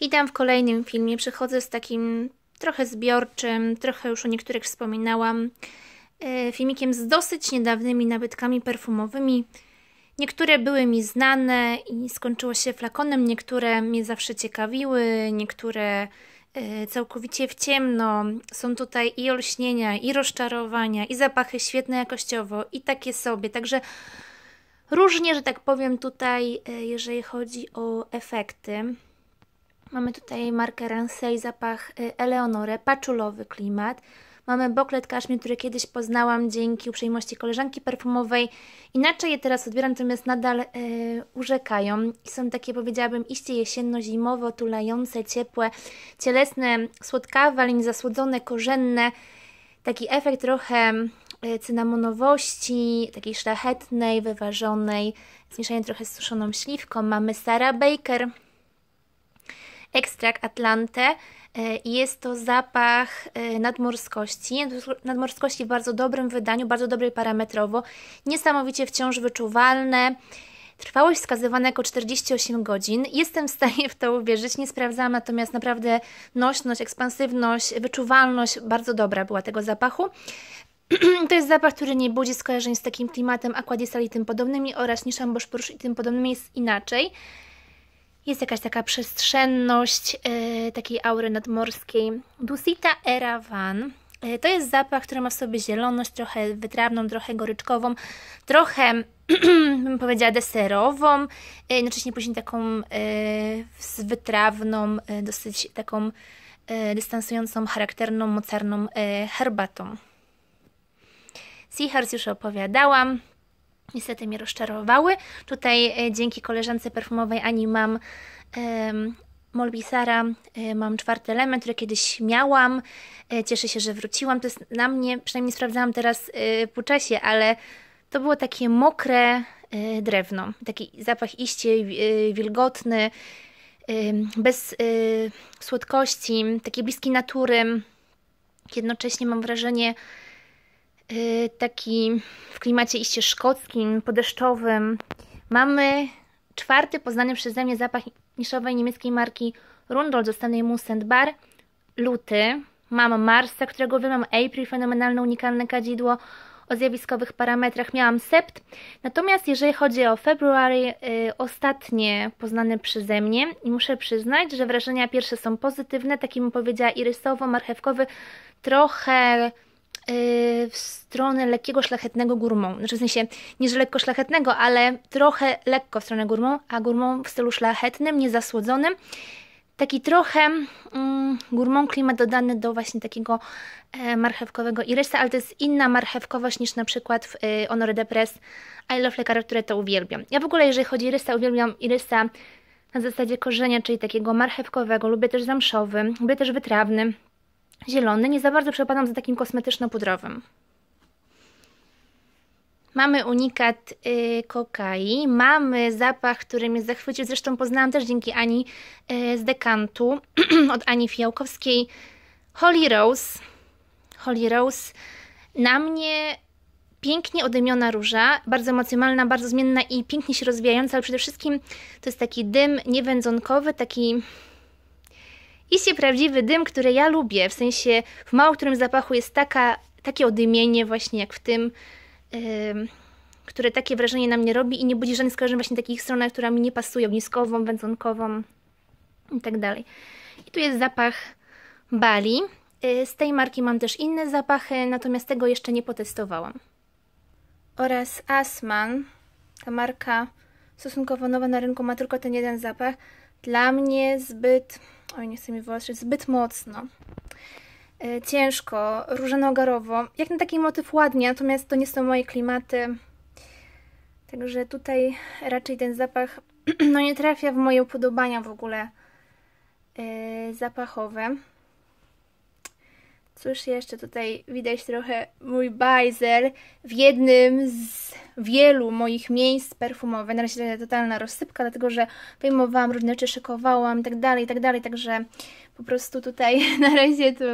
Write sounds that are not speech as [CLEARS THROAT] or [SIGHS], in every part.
I tam w kolejnym filmie przychodzę z takim trochę zbiorczym, trochę już o niektórych wspominałam, e, filmikiem z dosyć niedawnymi nabytkami perfumowymi. Niektóre były mi znane i skończyło się flakonem, niektóre mnie zawsze ciekawiły, niektóre e, całkowicie w ciemno. Są tutaj i olśnienia, i rozczarowania, i zapachy świetne jakościowo, i takie sobie. Także różnie, że tak powiem, tutaj, e, jeżeli chodzi o efekty. Mamy tutaj markę Ransei, zapach y, Eleonore, paczulowy klimat. Mamy boklet kaszmir, który kiedyś poznałam dzięki uprzejmości koleżanki perfumowej. Inaczej je teraz odbieram, natomiast nadal yy, urzekają. I są takie, powiedziałabym, iście jesienno-zimowe, otulające, ciepłe, cielesne, słodkawe, ale nie zasłodzone, korzenne. Taki efekt trochę y, cynamonowości, takiej szlachetnej, wyważonej, zmieszanie trochę z suszoną śliwką. Mamy Sarah Baker, ekstrakt Atlante e, jest to zapach e, nadmorskości. Nadmorskości w bardzo dobrym wydaniu, bardzo dobrej parametrowo, niesamowicie wciąż wyczuwalne. Trwałość wskazywana jako 48 godzin. Jestem w stanie w to uwierzyć, nie sprawdzałam, natomiast naprawdę nośność, ekspansywność, wyczuwalność bardzo dobra była tego zapachu. [CLEARS THROAT] To jest zapach, który nie budzi skojarzeń z takim klimatem Aquadisal i tym podobnymi oraz niszą Boszporusz i tym podobnymi jest inaczej jest jakaś taka przestrzenność yy, takiej aury nadmorskiej. Dusita Era Van. Yy, to jest zapach, który ma w sobie zieloność, trochę wytrawną, trochę goryczkową, trochę, [CLEARS THROAT] bym powiedziała, deserową, yy, jednocześnie później taką z wytrawną, dosyć taką dystansującą, charakterną, mocarną herbatą. Seahars już opowiadałam niestety mnie rozczarowały. Tutaj e, dzięki koleżance perfumowej Ani mam um, Molbisara, e, mam czwarty element, który kiedyś miałam. E, cieszę się, że wróciłam. To jest na mnie, przynajmniej sprawdzałam teraz po czasie, ale to było takie mokre drewno. Taki zapach iście wilgotny, bez słodkości, taki bliski natury. Jednocześnie mam wrażenie, Y, taki w klimacie iście szkockim, podeszczowym. Mamy czwarty poznany przeze mnie zapach niszowej niemieckiej marki Rundol dostanej mu Bar Luty. Mam Marsa, którego wiem, April, fenomenalne, unikalne kadzidło o zjawiskowych parametrach. Miałam Sept. Natomiast jeżeli chodzi o February, yy, ostatnie poznane przeze mnie i muszę przyznać, że wrażenia pierwsze są pozytywne, takim powiedziała irysowo, marchewkowy, trochę w stronę lekkiego, szlachetnego gurmą, Znaczy w sensie, nie że lekko szlachetnego, ale trochę lekko w stronę gurmą, a gourmand w stylu szlachetnym, niezasłodzonym. Taki trochę mm, gourmand klimat dodany do właśnie takiego e, marchewkowego irysa, ale to jest inna marchewkowość niż na przykład w y, e, Honore de Presse I Love Le które to uwielbiam. Ja w ogóle, jeżeli chodzi o irysa, uwielbiam irysa na zasadzie korzenia, czyli takiego marchewkowego, lubię też zamszowy, lubię też wytrawny zielony. Nie za bardzo przepadam za takim kosmetyczno-pudrowym. Mamy unikat y, kokai, mamy zapach, który mnie zachwycił, zresztą poznałam też dzięki Ani y, z dekantu, [CLEARS THROAT] od Ani Fijałkowskiej. Holly Rose. Holly Rose, na mnie pięknie odymiona róża, bardzo emocjonalna, bardzo zmienna i pięknie się rozwijająca, ale przede wszystkim to jest taki dym niewędzonkowy, taki się prawdziwy dym, który ja lubię, w sensie w mało którym zapachu jest taka, takie odymienie właśnie jak w tym, yy, które takie wrażenie na mnie robi i nie budzi żadnych skojarzeń właśnie takich stron, która mi nie pasuje, ogniskową, wędzonkową i tak dalej. I tu jest zapach Bali. Y, z tej marki mam też inne zapachy, natomiast tego jeszcze nie potestowałam. Oraz Asman, ta marka stosunkowo nowa na rynku, ma tylko ten jeden zapach dla mnie zbyt, oj nie chcę mi wyłożyć, zbyt mocno. E, ciężko, różanogarowo, jak na taki motyw ładnie, natomiast to nie są moje klimaty. Także tutaj raczej ten zapach [CLEARS THROAT] no nie trafia w moje upodobania w ogóle e, zapachowe. Cóż jeszcze tutaj widać trochę mój bajzer w jednym z wielu moich miejsc perfumowych. Na razie totalna rozsypka, dlatego że wyjmowałam różne rzeczy, szykowałam itd., tak tak dalej. także po prostu tutaj [LAUGHS] na razie to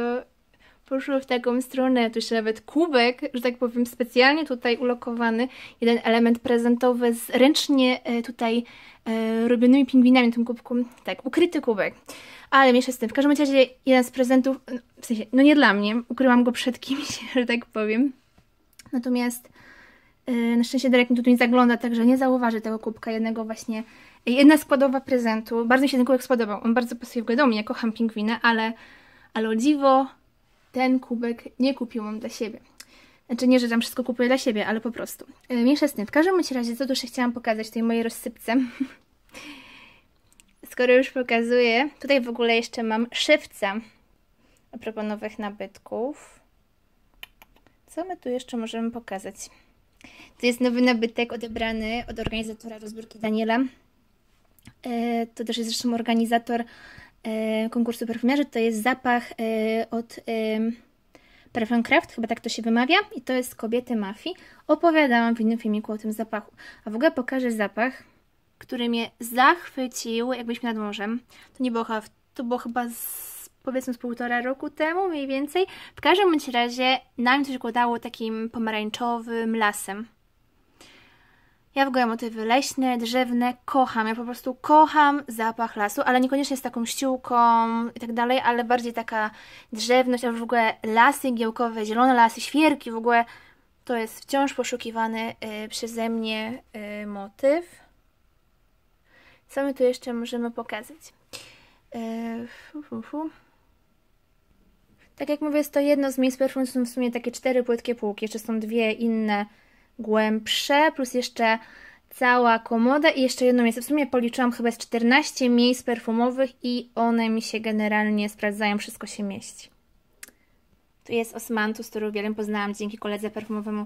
poszło w taką stronę, tu jeszcze nawet kubek, że tak powiem, specjalnie tutaj ulokowany, jeden element prezentowy z ręcznie e, tutaj e, robionymi pingwinami w tym kubku, tak, ukryty kubek ale mniejsza z tym. W każdym razie jeden z prezentów, w sensie, no nie dla mnie, ukryłam go przed kimś, [LAUGHS] że tak powiem. Natomiast yy, na szczęście Derek mi tutaj nie zagląda, także nie zauważy tego kubka jednego właśnie. Jedna składowa prezentu. Bardzo mi się ten kubek spodobał. On bardzo pasuje w ogóle do mnie, kocham pingwinę, ale, ale o dziwo ten kubek nie kupiłam dla siebie. Znaczy nie, że tam wszystko kupuję dla siebie, ale po prostu. Y, mniejsza z tym. W każdym razie, co tu się chciałam pokazać tej mojej rozsypce? [LAUGHS] skoro już pokazuję, tutaj w ogóle jeszcze mam szywca a propos nowych nabytków. Co my tu jeszcze możemy pokazać? To jest nowy nabytek odebrany od organizatora rozbiórki Daniela. E, to też jest zresztą organizator e, konkursu perfumiarzy. To jest zapach e, od Perfum Craft, chyba tak to się wymawia. I to jest Kobiety Mafii. Opowiadałam w innym filmiku o tym zapachu. A w ogóle pokażę zapach który mnie zachwycił, jakbyśmy nad morzem. To nie było, to było chyba z, powiedzmy z półtora roku temu, mniej więcej. W każdym bądź razie mnie coś układało takim pomarańczowym lasem. Ja w ogóle motywy leśne, drzewne kocham. Ja po prostu kocham zapach lasu, ale niekoniecznie z taką ściółką i tak dalej, ale bardziej taka drzewność, a w ogóle lasy giełkowe, zielone lasy, świerki w ogóle. To jest wciąż poszukiwany y, przeze mnie y, motyw. Co my tu jeszcze możemy pokazać? Yy, Tak jak mówię, jest to jedno z miejsc perfum, są w sumie takie cztery płytkie półki, jeszcze są dwie inne głębsze, plus jeszcze cała komoda i jeszcze jedno miejsce. W sumie policzyłam chyba z 14 miejsc perfumowych i one mi się generalnie sprawdzają, wszystko się mieści. Tu jest osmantus, który uwielbiam, poznałam dzięki koledze perfumowemu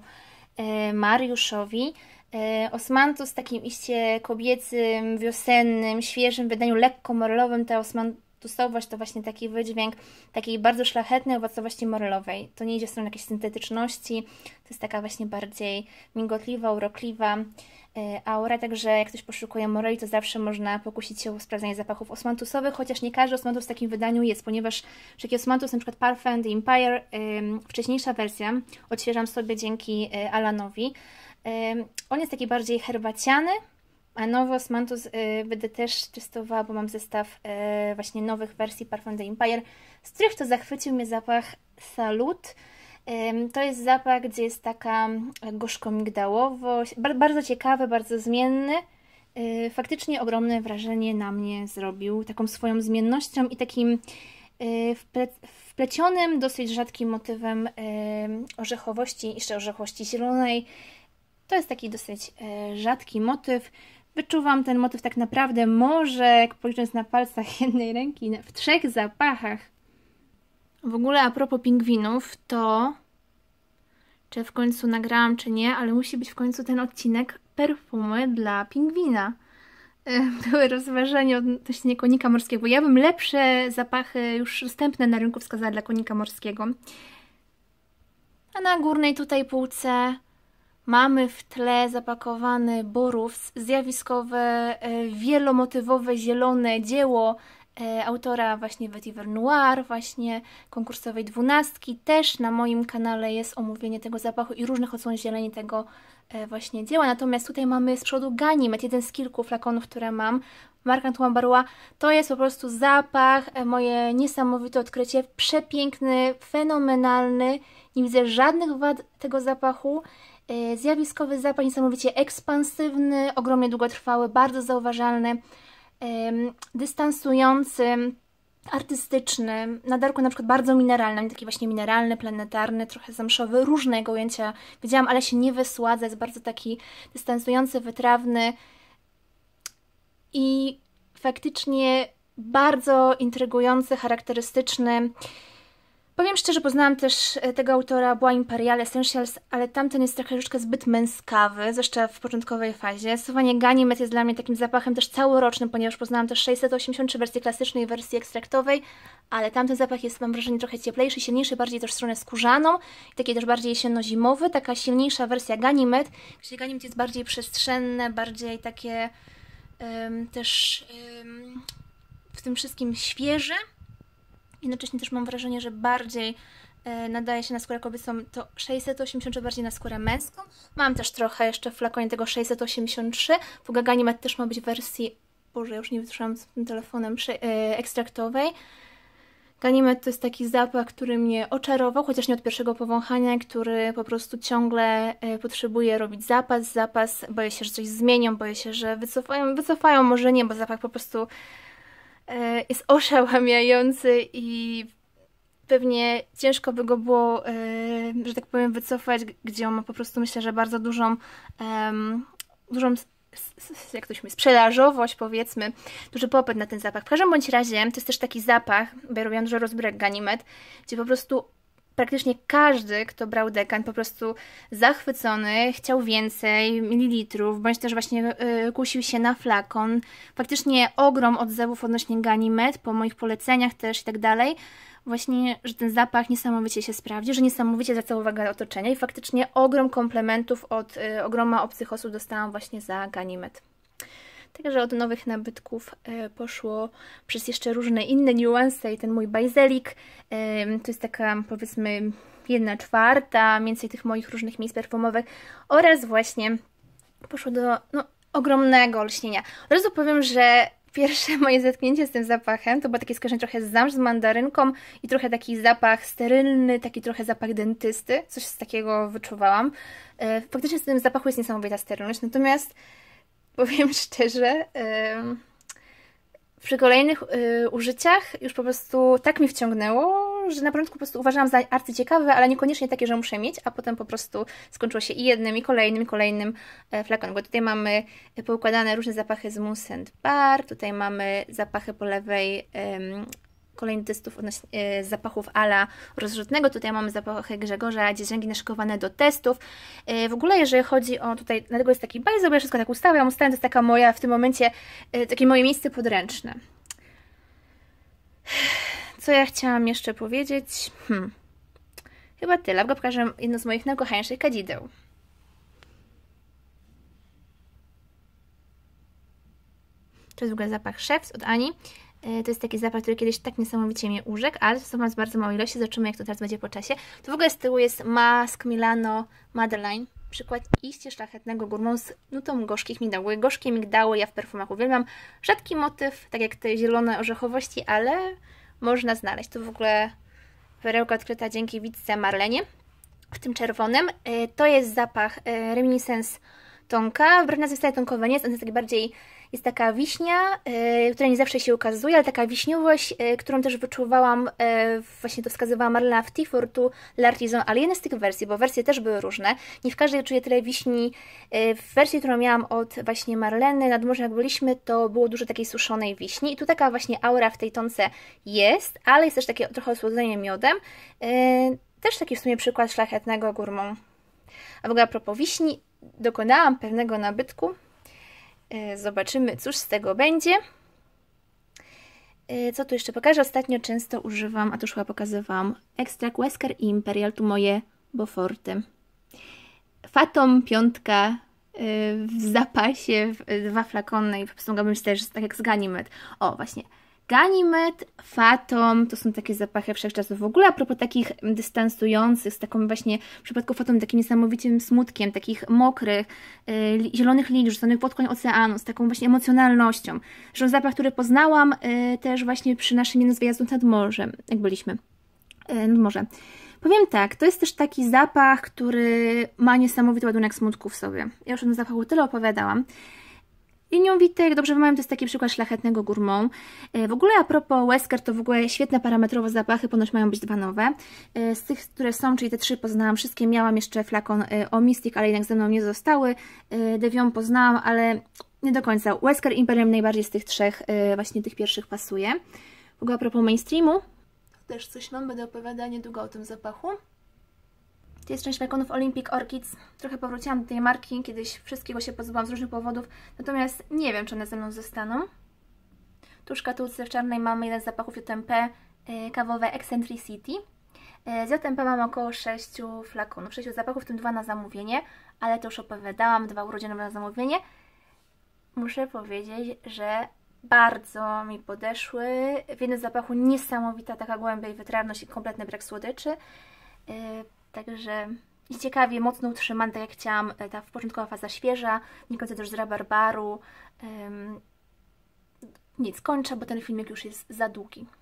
E, Mariuszowi. E, Osmantus w takim iście kobiecym, wiosennym, świeżym wydaniu lekko moralowym, te Osman tusowość to właśnie taki wydźwięk takiej bardzo szlachetnej owocowości morelowej. To nie idzie w stronę jakiejś syntetyczności, to jest taka właśnie bardziej migotliwa, urokliwa y, aura, także jak ktoś poszukuje moreli, to zawsze można pokusić się o sprawdzenie zapachów osmantusowych, chociaż nie każdy osmantus w takim wydaniu jest, ponieważ taki osmantus, np. Parfum The Empire, y, wcześniejsza wersja, odświeżam sobie dzięki y, Alanowi, on jest taki bardziej herbaciany, a nowy Osmantus y, będę też testowała, bo mam zestaw y, właśnie nowych wersji Parfum de Empire, z których to zachwycił mnie zapach Salut. Y, to jest zapach, gdzie jest taka gorzko-migdałowość, bardzo ciekawy, bardzo zmienny. Y, faktycznie ogromne wrażenie na mnie zrobił, taką swoją zmiennością i takim y, wple wplecionym, dosyć rzadkim motywem y, orzechowości, jeszcze orzechowości zielonej, to jest taki dosyć rzadki motyw, Wyczuwam ten motyw tak naprawdę może, jak policząc na palcach [LAUGHS] jednej ręki, w trzech zapachach. W ogóle a propos pingwinów, to czy w końcu nagrałam, czy nie, ale musi być w końcu ten odcinek perfumy dla pingwina. E, [LAUGHS] były rozważania odnośnie konika morskiego. Ja bym lepsze zapachy już dostępne na rynku wskazała dla konika morskiego. A na górnej tutaj półce Mamy w tle zapakowany Borów, zjawiskowe, e, wielomotywowe, zielone dzieło e, autora właśnie Vetiver Noir, właśnie konkursowej dwunastki. Też na moim kanale jest omówienie tego zapachu i różnych odsłon zieleni tego e, właśnie dzieła. Natomiast tutaj mamy z przodu Ganimet, jeden z kilku flakonów, które mam. Marc Antoine Barua. To jest po prostu zapach, moje niesamowite odkrycie. Przepiękny, fenomenalny. Nie widzę żadnych wad tego zapachu. E, zjawiskowy zapach niesamowicie ekspansywny, ogromnie długotrwały, bardzo zauważalny, dystansujący, artystyczny, na darku na przykład bardzo mineralny, taki właśnie mineralny, planetarny, trochę zamszowy, różne jego ujęcia widziałam, ale się nie wysładza, jest bardzo taki dystansujący, wytrawny i faktycznie bardzo intrygujący, charakterystyczny, Powiem szczerze, poznałam też e, tego autora Bois Imperial Essentials, ale tamten jest trochę troszeczkę zbyt męskawy, zwłaszcza w początkowej fazie. Stosowanie Ganimet jest dla mnie takim zapachem też całorocznym, ponieważ poznałam też 683 wersji klasycznej i wersji ekstraktowej, ale tamten zapach jest, mam wrażenie, trochę cieplejszy, silniejszy, bardziej też w stronę skórzaną i taki też bardziej jesienno-zimowy, taka silniejsza wersja Ganimet, gdzie Ganimet jest bardziej przestrzenne, bardziej takie um, też um, w tym wszystkim świeże. Jednocześnie też mam wrażenie, że bardziej e, nadaje się na skórę kobiecą to 680 czy bardziej na skórę męską. Mam też trochę jeszcze flakonie tego 683. Pogaganimat też ma być w wersji, boże już nie wytrzymałam z tym telefonem, e, ekstraktowej. Ganimet to jest taki zapach, który mnie oczarował, chociaż nie od pierwszego powąchania, który po prostu ciągle e, potrzebuje robić zapas, zapas. Boję się, że coś zmienią, boję się, że wycofają, wycofają może nie, bo zapach po prostu E, jest oszałamiający i pewnie ciężko by go było, e, że tak powiem, wycofać, gdzie on ma po prostu, myślę, że bardzo dużą, dużą jak to się sprzedażowość powiedzmy, duży popyt na ten zapach. W każdym bądź razie to jest też taki zapach, bo ja robiłam dużo rozbrak ganimet, gdzie po prostu praktycznie każdy, kto brał dekan, po prostu zachwycony, chciał więcej mililitrów, bądź też właśnie e, kusił się na flakon. Faktycznie ogrom odzewów odnośnie Ganymede, po moich poleceniach też i tak dalej. Właśnie, że ten zapach niesamowicie się sprawdzi, że niesamowicie zwraca uwagę otoczenia i faktycznie ogrom komplementów od y, ogroma obcych osób dostałam właśnie za Ganymede. Także od nowych nabytków e, poszło przez jeszcze różne inne niuanse i ten mój bajzelik e, to jest taka powiedzmy jedna czwarta więcej tych moich różnych miejsc perfumowych oraz właśnie poszło do no, ogromnego olśnienia. Od razu powiem, że pierwsze [LAUGHS] moje zetknięcie z tym zapachem to było takie skojarzenie trochę z zamrz z mandarynką i trochę taki zapach sterylny, taki trochę zapach dentysty, coś z takiego wyczuwałam. E, faktycznie z tym zapachu jest niesamowita sterylność, natomiast powiem [LAUGHS] szczerze, przy kolejnych y, użyciach już po prostu tak mi wciągnęło, że na początku po prostu uważałam za arcyciekawe, ale niekoniecznie takie, że muszę mieć, a potem po prostu skończyło się i jednym, i kolejnym, i kolejnym e, flakonem, bo tutaj mamy poukładane różne zapachy z and Bar, tutaj mamy zapachy po lewej kolejnych testów odnośnie e, zapachów ala rozrzutnego. Tutaj mamy zapachy Grzegorza Dzierzęgi naszykowane do testów. E, w ogóle jeżeli chodzi o tutaj, dlatego jest taki bardzo, bo wszystko tak ustawiam. Ustawiam, to jest taka moja w tym momencie, e, takie moje miejsce podręczne. [SIGHS] Co ja chciałam jeszcze powiedzieć? Hmm. Chyba tyle, bo pokażę jedno z moich najkochańszych kadzideł. To jest w ogóle zapach Szefs od Ani. E, to jest taki zapach, który kiedyś tak niesamowicie mnie urzekł, ale to są bardzo mało ilości. Zobaczymy, jak to teraz będzie po czasie. Tu w ogóle z tyłu jest Mask Milano Madeline. Przykład iście szlachetnego gurmą z nutą gorzkich migdały. Gorzkie migdały ja w perfumach uwielbiam. Rzadki motyw, tak jak te zielone orzechowości, ale można znaleźć. Tu w ogóle perełka odkryta dzięki widzce Marlenie w tym czerwonym. E, to jest zapach e, Reminiscence Tonka. Wbrew nazwie stare tonkowe nie jest, on jest taki bardziej jest taka wiśnia, y, która nie zawsze się ukazuje, ale taka wiśniowość, y, którą też wyczuwałam, y, właśnie to wskazywała Marlena w T4 L'Artisan, ale jedna z tych wersji, bo wersje też były różne. Nie w każdej czuję tyle wiśni. W wersji, którą miałam od właśnie Marleny, nad morzem jak byliśmy, to było dużo takiej suszonej wiśni i tu taka właśnie aura w tej tonce jest, ale jest też takie trochę osłodzenie miodem. Też taki w sumie przykład szlachetnego górmą. A w ogóle a propos wiśni, dokonałam pewnego nabytku, E, zobaczymy, cóż z tego będzie. E, co tu jeszcze pokażę? Ostatnio często używam, a tu już chyba pokazywałam, ekstrakt Wesker Imperial, tu moje Boforty. Fatom piątka e, w zapasie, dwa flakony i po się też tak jak z Ganimet. O, właśnie, Ganimet, Fatom, to są takie zapachy wszechczasów w ogóle, a propos takich dystansujących, z taką właśnie, w przypadku Fatom, takim niesamowitym smutkiem, takich mokrych, yy, zielonych linii rzuconych pod koń oceanu, z taką właśnie emocjonalnością. Zresztą zapach, który poznałam yy, też właśnie przy naszym jednym z wyjazdów nad morzem, jak byliśmy yy, nad morzem. Powiem tak, to jest też taki zapach, który ma niesamowity ładunek smutku w sobie. Ja już o tym zapachu tyle opowiadałam. Jeniowity, jak dobrze wymawiam, to jest taki przykład szlachetnego gourmand. E, w ogóle a propos Wesker, to w ogóle świetne parametrowo zapachy, ponoć mają być dwa nowe. E, z tych, które są, czyli te trzy poznałam, wszystkie miałam jeszcze flakon e, o Mystic, ale jednak ze mną nie zostały. Devion poznałam, ale nie do końca. Wesker Imperium najbardziej z tych trzech, właśnie tych pierwszych pasuje. W ogóle a propos mainstreamu, też coś mam, będę opowiadała niedługo o tym zapachu. To jest część flakonów Olympic Orchids. Trochę powróciłam do tej marki, kiedyś wszystkiego się pozbyłam z różnych powodów, natomiast nie wiem, czy one ze mną zostaną. Tuszka Tucy w czarnej mamy jeden z zapachów JTMP, e, kawowe Eccentricity. E, z JMP mam około 6 flakonów, 6 zapachów, w tym dwa na zamówienie, ale to już opowiadałam, dwa urodzinowe na zamówienie. Muszę powiedzieć, że bardzo mi podeszły. W jednym zapachu niesamowita taka głębia i wytrawność i kompletny brak słodyczy. E, Także jest ciekawie, mocno utrzymany, tak jak chciałam, e, ta początkowa faza świeża, nie kończę też z rabarbaru. Um, nic, kończę, bo ten filmik już jest za długi.